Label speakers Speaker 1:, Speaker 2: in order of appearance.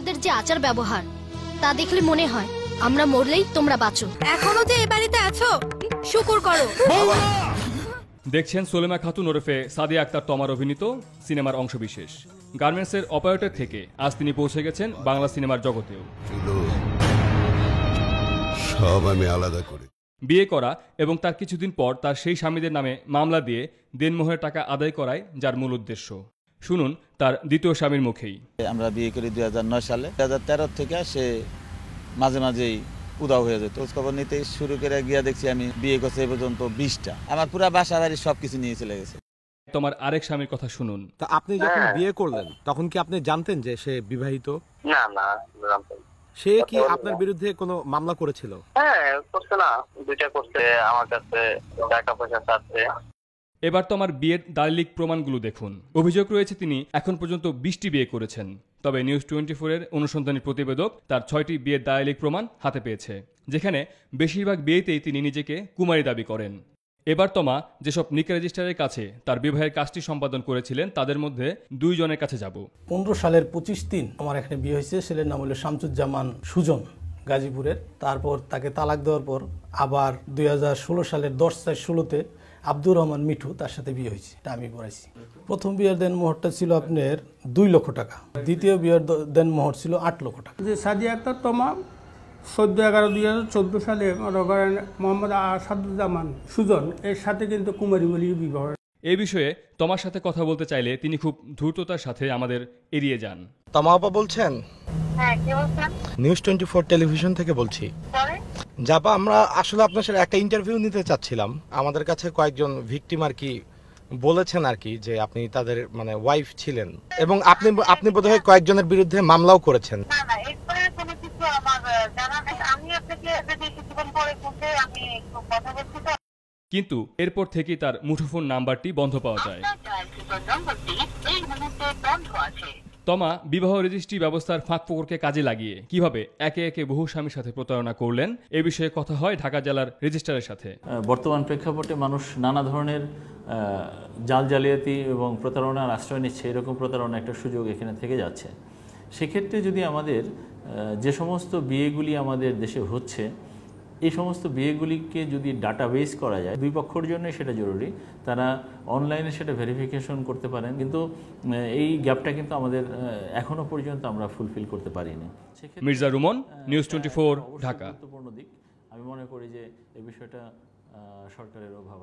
Speaker 1: আমাদের যে আচার ব্যবহার তা দেখলে মনে হয় আমরা মরলেই তোমরা বাঁচো এখনো
Speaker 2: যে এ বাড়িতে আছো শুকুর করো দেখছেন সোলেমা খাতুন ওরফে সাদিয়া আক্তার তমার অভিনীত সিনেমার অংশবিশেষ গার্মেন্টসের অপারেটর থেকে আজ তিনি পৌঁছে গেছেন বাংলা সিনেমার জগতেও সব আমি আলাদা করে বিয়ে করা এবং তার কিছুদিন পর তার সেই স্বামীদের নামে মামলা দিয়ে দেনমোহরের টাকা আদায় করায় যার মূল উদ্দেশ্য শুনুন তার দ্বিতীয় স্বামীর মুখেই
Speaker 1: আমরা বিয়ে করি দুই সালে দু থেকে সে মাঝে মাঝেই উদাও হয়ে যেত খোঁজ খবর নিতে শুরু করে গিয়া দেখছি আমি বিয়ে করছি এ পর্যন্ত বিশটা আমার পুরো বাসা বাড়ি সব কিছু নিয়ে চলে গেছে
Speaker 2: তোমার আরেক স্বামীর কথা শুনুন তা আপনি যখন হ্যাঁ। বিয়ে করলেন তখন কি আপনি জানতেন যে সে বিবাহিত না না সে কি আপনার বিরুদ্ধে কোনো মামলা করেছিল
Speaker 1: হ্যাঁ করছে না দুইটা করছে আমার কাছে টাকা পয়সা চাচ্ছে
Speaker 2: এবার তো আমার বিয়ের দালিলিক প্রমাণগুলো দেখুন অভিযোগ রয়েছে তিনি এখন পর্যন্ত বিশটি বিয়ে করেছেন তবে নিউজ টোয়েন্টি ফোরের অনুসন্ধানী প্রতিবেদক তার ছয়টি বিয়ের দায়ালিক প্রমাণ হাতে পেয়েছে যেখানে বেশিরভাগ বিয়েতেই তিনি নিজেকে কুমারী দাবি করেন এবার তোমা যেসব নিক রেজিস্ট্রারের কাছে তার বিবাহের কাজটি সম্পাদন করেছিলেন তাদের মধ্যে দুইজনের কাছে যাব
Speaker 1: পনেরো সালের পঁচিশ দিন আমার এখানে বিয়ে হয়েছে ছেলের নাম হলো শামসুজ্জামান সুজন গাজীপুরের তারপর তাকে তালাক দেওয়ার পর আবার দুই সালের দশ চার ষোলোতে আব্দুর রহমান মিঠু তার সাথে বিয়ে হয়েছে এটা আমি পড়াইছি প্রথম বিয়ের দেন মোহরটা ছিল আপনার দুই লক্ষ টাকা দ্বিতীয় বিয়ের দেন মোহর ছিল আট লক্ষ টাকা যে সাদিয়া আক্তার তোমা চোদ্দ এগারো দুই হাজার চোদ্দো সালে মোহাম্মদ আসাদুজ্জামান সুজন এর সাথে কিন্তু কুমারী বলি বিবাহ
Speaker 2: এ বিষয়ে তোমার সাথে কথা বলতে চাইলে তিনি খুব দ্রুততার সাথে আমাদের এড়িয়ে যান তোমা আপা হ্যাঁ, বলছেন নিউজ টোয়েন্টি ফোর টেলিভিশন থেকে বলছি জাপা আমরা
Speaker 1: আসলে আপনার সাথে একটা ইন্টারভিউ নিতে চাচ্ছিলাম আমাদের কাছে কয়েকজন ভিকটিম আর কি বলেছেন আর কি যে আপনি তাদের মানে ওয়াইফ ছিলেন এবং আপনি আপনি বোধহয় কয়েকজনের বিরুদ্ধে মামলাও
Speaker 2: করেছেন কিন্তু এরপর থেকেই তার মুঠোফোন নাম্বারটি বন্ধ পাওয়া যায় তমা বিবাহ রেজিস্ট্রি ব্যবস্থার ফাঁক ফোকরকে কাজে লাগিয়ে কিভাবে একে একে বহু স্বামীর সাথে প্রতারণা করলেন এ বিষয়ে কথা হয় ঢাকা জেলার রেজিস্ট্রারের সাথে বর্তমান প্রেক্ষাপটে মানুষ নানা ধরনের জাল
Speaker 1: জালিয়াতি এবং প্রতারণার আশ্রয় নিচ্ছে এরকম প্রতারণা একটা সুযোগ এখানে থেকে যাচ্ছে সেক্ষেত্রে যদি আমাদের যে সমস্ত বিয়েগুলি আমাদের দেশে হচ্ছে এই সমস্ত বিয়েগুলিকে যদি ডাটাবেস করা যায় দুই পক্ষর জন্য সেটা জরুরি তারা অনলাইনে সেটা ভেরিফিকেশন করতে পারেন কিন্তু এই গ্যাপটা কিন্তু আমাদের এখনো পর্যন্ত আমরা ফুলফিল করতে পারিনি মির্জা রুমন নিউজ টোয়েন্টি ঢাকা গুরুত্বপূর্ণ দিক আমি মনে করি যে এই বিষয়টা সরকারের অভাব